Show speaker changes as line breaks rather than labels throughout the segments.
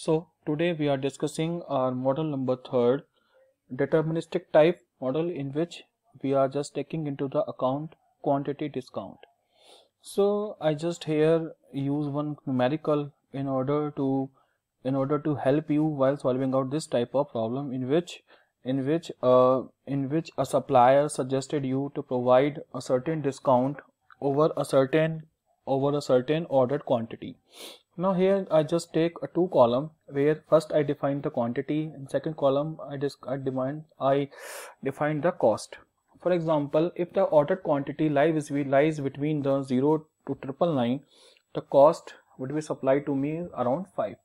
So today we are discussing our model number third deterministic type model in which we are just taking into the account quantity discount. So I just here use one numerical in order to in order to help you while solving out this type of problem in which in which uh, in which a supplier suggested you to provide a certain discount over a certain over a certain ordered quantity now here I just take a two column where first I define the quantity and second column I just I define I define the cost. For example, if the ordered quantity lies lies between the 0 to triple nine, the cost would be supplied to me around 5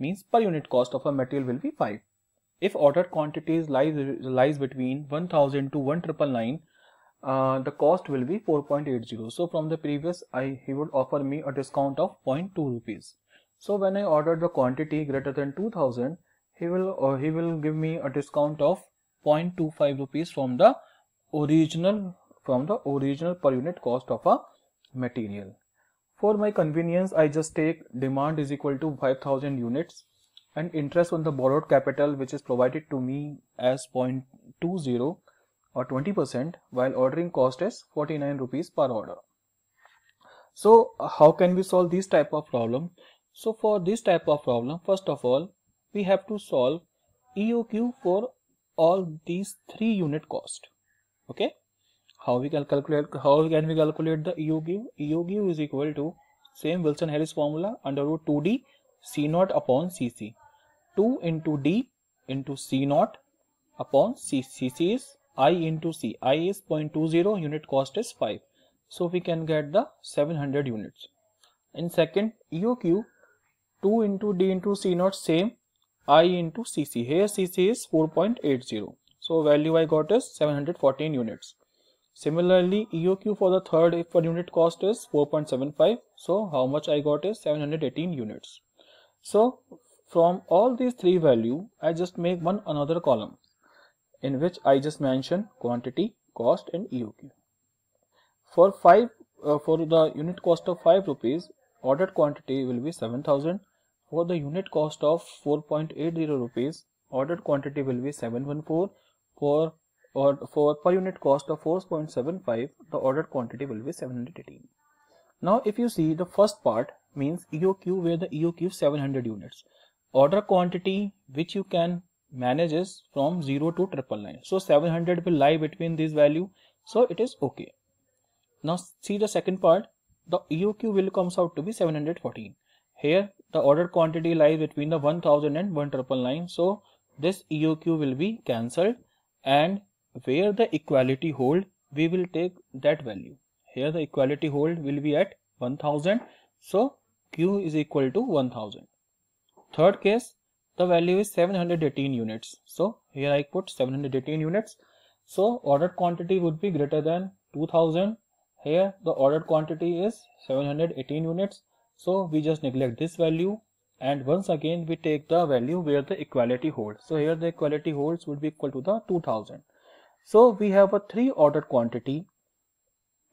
means per unit cost of a material will be 5 if ordered quantities lies lies between 1000 to 1999 uh, the cost will be 4.80 so from the previous I he would offer me a discount of 0.2 rupees so when I ordered the quantity greater than 2000 he will uh, he will give me a discount of 0.25 rupees from the original from the original per unit cost of a material for my convenience I just take demand is equal to 5000 units and interest on the borrowed capital which is provided to me as 0.20 or 20% while ordering cost is 49 rupees per order. So uh, how can we solve this type of problem? So for this type of problem, first of all, we have to solve EOQ for all these three unit cost. Okay. How we can calculate, how can we calculate the EOQ? EOQ is equal to same Wilson-Harris formula under root 2D C naught upon CC. 2 into D into C naught upon C. CC is i into c i is 0.20 unit cost is 5 so we can get the 700 units in second eoq 2 into d into c naught same i into cc here cc is 4.80 so value i got is 714 units similarly eoq for the third If per unit cost is 4.75 so how much i got is 718 units so from all these three value i just make one another column in which I just mentioned quantity, cost and EOQ. For 5 uh, for the unit cost of 5 rupees, ordered quantity will be 7000. For the unit cost of 4.80 rupees, ordered quantity will be 714. For or for per unit cost of 4.75, the ordered quantity will be 718. Now if you see the first part means EOQ where the EOQ 700 units. Order quantity which you can manages from 0 to 999. So 700 will lie between this value. So it is okay. Now see the second part. The EOQ will comes out to be 714. Here the order quantity lies between the 1000 and 1999. So this EOQ will be cancelled and where the equality hold we will take that value. Here the equality hold will be at 1000. So Q is equal to 1000. Third case the value is 718 units so here i put 718 units so ordered quantity would be greater than 2000 here the ordered quantity is 718 units so we just neglect this value and once again we take the value where the equality holds so here the equality holds would be equal to the 2000 so we have a three ordered quantity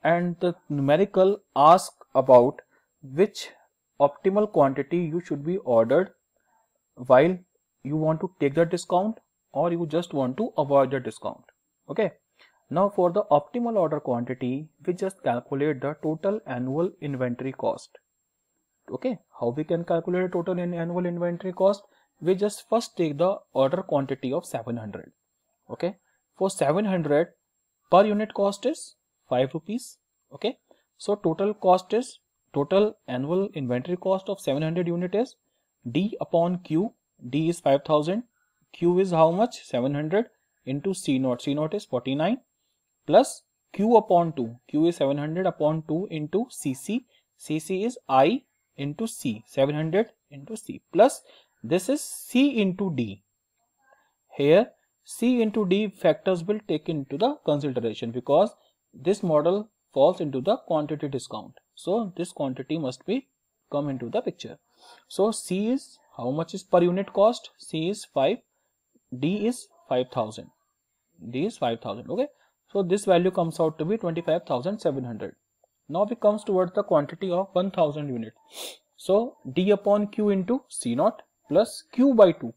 and the numerical ask about which optimal quantity you should be ordered while you want to take the discount or you just want to avoid the discount okay now for the optimal order quantity we just calculate the total annual inventory cost okay how we can calculate total in annual inventory cost we just first take the order quantity of 700 okay for 700 per unit cost is 5 rupees okay so total cost is total annual inventory cost of 700 unit is D upon Q, D is 5000, Q is how much? 700 into C naught, C naught is 49 plus Q upon 2, Q is 700 upon 2 into CC, CC is I into C, 700 into C plus this is C into D. Here C into D factors will take into the consideration because this model falls into the quantity discount. So this quantity must be come into the picture so c is how much is per unit cost c is 5 d is 5000 d is 5000 okay so this value comes out to be 25700 now it comes towards the quantity of 1000 unit so d upon q into c naught plus q by 2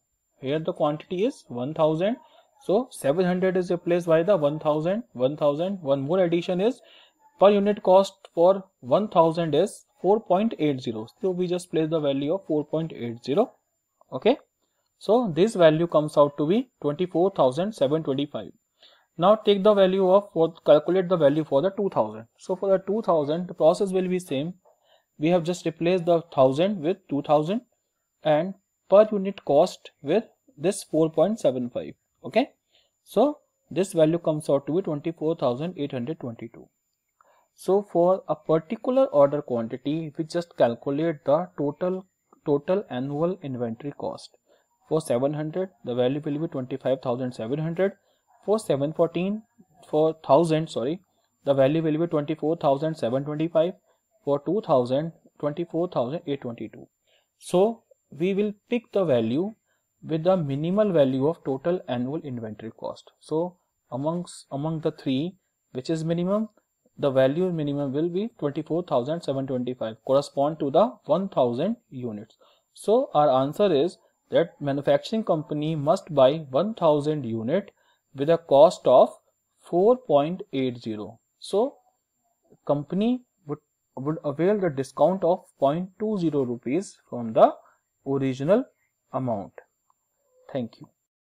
here the quantity is 1000 so 700 is replaced by the 1000 1000 one more addition is per unit cost for 1000 is 4.80 so we just place the value of 4.80 okay so this value comes out to be 24,725 now take the value of calculate the value for the 2000 so for the 2000 the process will be same we have just replaced the 1000 with 2000 and per unit cost with this 4.75 okay so this value comes out to be 24,822 so for a particular order quantity, we just calculate the total total annual inventory cost. For 700, the value will be 25,700. For 714, for 1000, sorry, the value will be 24,725. For 2000, 24,822. So we will pick the value with the minimal value of total annual inventory cost. So amongst among the three, which is minimum, the value minimum will be 24,725 correspond to the 1000 units. So our answer is that manufacturing company must buy 1000 unit with a cost of 4.80. So company would, would avail the discount of 0.20 rupees from the original amount. Thank you.